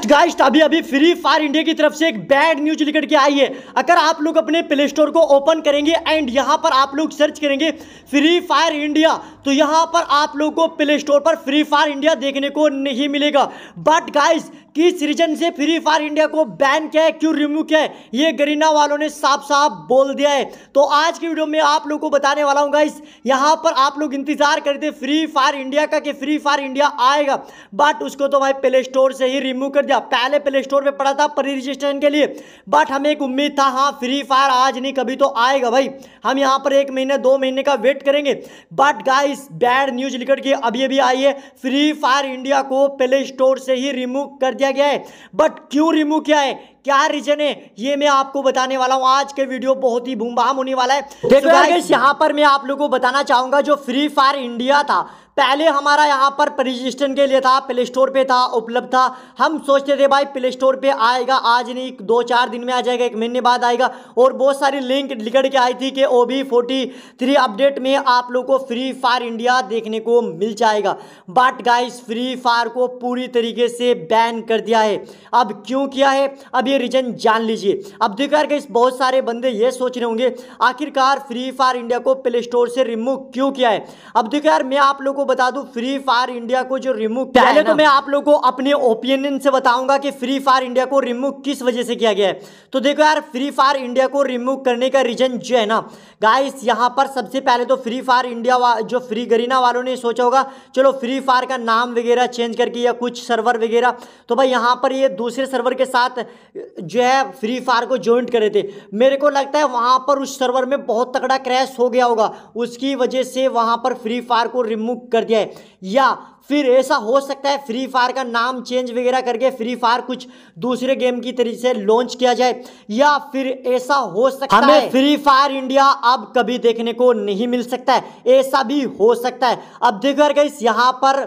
next guys अभी अभी free Fire India की तरफ से एक बैड न्यूज निकल के आई है अगर आप लोग अपने प्ले स्टोर को ओपन करेंगे एंड यहां पर आप लोग सर्च करेंगे फ्री फायर इंडिया तो यहां पर आप लोग को प्ले स्टोर पर फ्री फायर इंडिया देखने को नहीं मिलेगा बट गाइस किस रीजन से फ्री फायर इंडिया को बैन किया है क्यों रिमूव किया है ये गरीना वालों ने साफ साफ बोल दिया है तो आज की वीडियो में आप लोगों को बताने वाला हूँ गाइस यहाँ पर आप लोग इंतजार करते फ्री फायर इंडिया का कि फ्री फायर इंडिया आएगा बट उसको तो भाई प्ले स्टोर से ही रिमूव कर दिया पहले प्ले स्टोर पर पड़ा था प्री रजिस्ट्रेशन के लिए बट हमें एक उम्मीद था हाँ फ्री फायर आज नहीं कभी तो आएगा भाई हम यहाँ पर एक महीने दो महीने का वेट करेंगे बट गाइस बैड न्यूज लिखकर के अभी अभी आई है फ्री फायर इंडिया को प्ले स्टोर से ही रिमूव कर दिया गया है बट क्यों रिमूव किया है क्या रीजन है ये मैं आपको बताने वाला हूँ आज के वीडियो बहुत ही बूमबाम होने वाला है देखो यार यहाँ पर मैं आप लोगों को बताना चाहूंगा जो फ्री फायर इंडिया था पहले हमारा यहाँ पर रजिस्ट्रेशन के लिए था प्ले स्टोर पे था उपलब्ध था हम सोचते थे भाई प्ले स्टोर पे आएगा आज नहीं दो चार दिन में आ जाएगा एक महीने बाद आएगा और बहुत सारी लिंक निकल के आई थी कि O B forty three update में आप लोग को फ्री फायर इंडिया देखने को मिल जाएगा बट गाइस फ्री फायर को पूरी तरीके से बैन कर दिया है अब क्यों किया है अब ये रीजन जान लीजिए अब देखा कि बहुत सारे बंदे ये सोच रहे होंगे आखिरकार फ्री फायर इंडिया को प्ले स्टोर से रिमूव क्यों किया है अब देखो यार मैं आप लोगों को बता दूं फ्री फायर इंडिया को जो रिमूव पहले तो मैं आप लोगों को अपने ओपिनियन से बताऊंगा कि फ्री फायर इंडिया को रिमूव किस वजह से किया गया है तो देखो यार फ्री फायर इंडिया को रिमूव करने का रीजन जो है ना गाइस यहां पर सबसे पहले तो फ्री फायर इंडिया जो फ्री गरीना वालों ने सोचा होगा चलो फ्री फायर का नाम वगैरह चेंज करके या कुछ सर्वर वगैरह तो भाई यहां पर ये दूसरे सर्वर के साथ जो है फ्री फायर को ज्वाइन करे थे मेरे को लगता है वहाँ पर उस सर्वर में बहुत तगड़ा क्रैश हो गया होगा उसकी वजह से वहाँ पर फ्री फायर को रिमूव कर दिया है या फिर ऐसा हो सकता है फ्री फायर का नाम चेंज वगैरह करके फ्री फायर कुछ दूसरे गेम की तरीके से लॉन्च किया जाए या फिर ऐसा हो सकता हमें है फ्री फायर इंडिया अब कभी देखने को नहीं मिल सकता है ऐसा भी हो सकता है अब देखकर गई यहाँ पर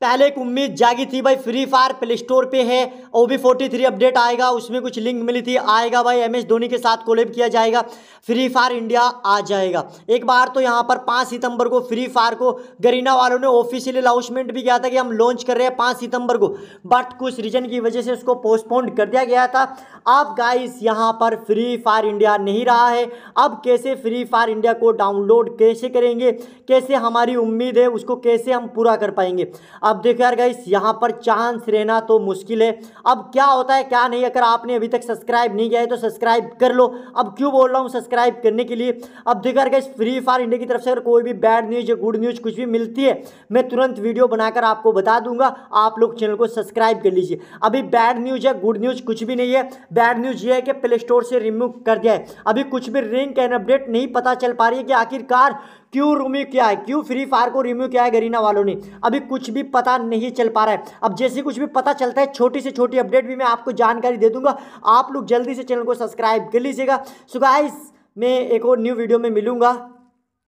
पहले एक उम्मीद जागी थी भाई फ्री फायर प्ले स्टोर पे है O B forty three update आएगा उसमें कुछ लिंक मिली थी आएगा भाई एम एस धोनी के साथ कोलेब किया जाएगा फ्री फायर इंडिया आ जाएगा एक बार तो यहाँ पर पाँच सितंबर को फ्री फायर को गरीना वालों ने ऑफिशियल अनाउंसमेंट भी किया था कि हम लॉन्च कर रहे हैं पाँच सितंबर को बट कुछ रीजन की वजह से उसको पोस्टपोन कर दिया गया था अब गाइस यहाँ पर फ्री फायर इंडिया नहीं रहा है अब कैसे फ्री फायर इंडिया को डाउनलोड कैसे करेंगे कैसे हमारी उम्मीद है उसको कैसे हम पूरा कर पाएंगे अब देखो यार गाइस यहाँ पर चांस रहना तो मुश्किल है अब क्या होता है क्या नहीं अगर आपने अभी तक सब्सक्राइब नहीं किया है तो सब्सक्राइब कर लो अब क्यों बोल रहा हूँ सब्सक्राइब करने के लिए अब देखो यार गाइस फ्री फायर इंडिया की तरफ से अगर कोई भी बैड न्यूज़ या गुड न्यूज़ कुछ भी मिलती है मैं तुरंत वीडियो बनाकर आपको बता दूंगा आप लोग चैनल को सब्सक्राइब कर लीजिए अभी बैड न्यूज़ या गुड न्यूज़ कुछ भी नहीं है बैड न्यूज़ ये है कि प्ले स्टोर से रिमूव कर दिया है अभी कुछ भी रिंक एंड अपडेट नहीं पता चल पा रही है कि आखिरकार क्यों रिमूव किया है क्यों फ्री फायर को रिमूव किया है गरीना वालों ने अभी कुछ भी पता नहीं चल पा रहा है अब जैसे कुछ भी पता चलता है छोटी से छोटी अपडेट भी मैं आपको जानकारी दे दूंगा आप लोग जल्दी से चैनल को सब्सक्राइब कर लीजिएगा सो गाइस मैं एक और न्यू वीडियो में मिलूंगा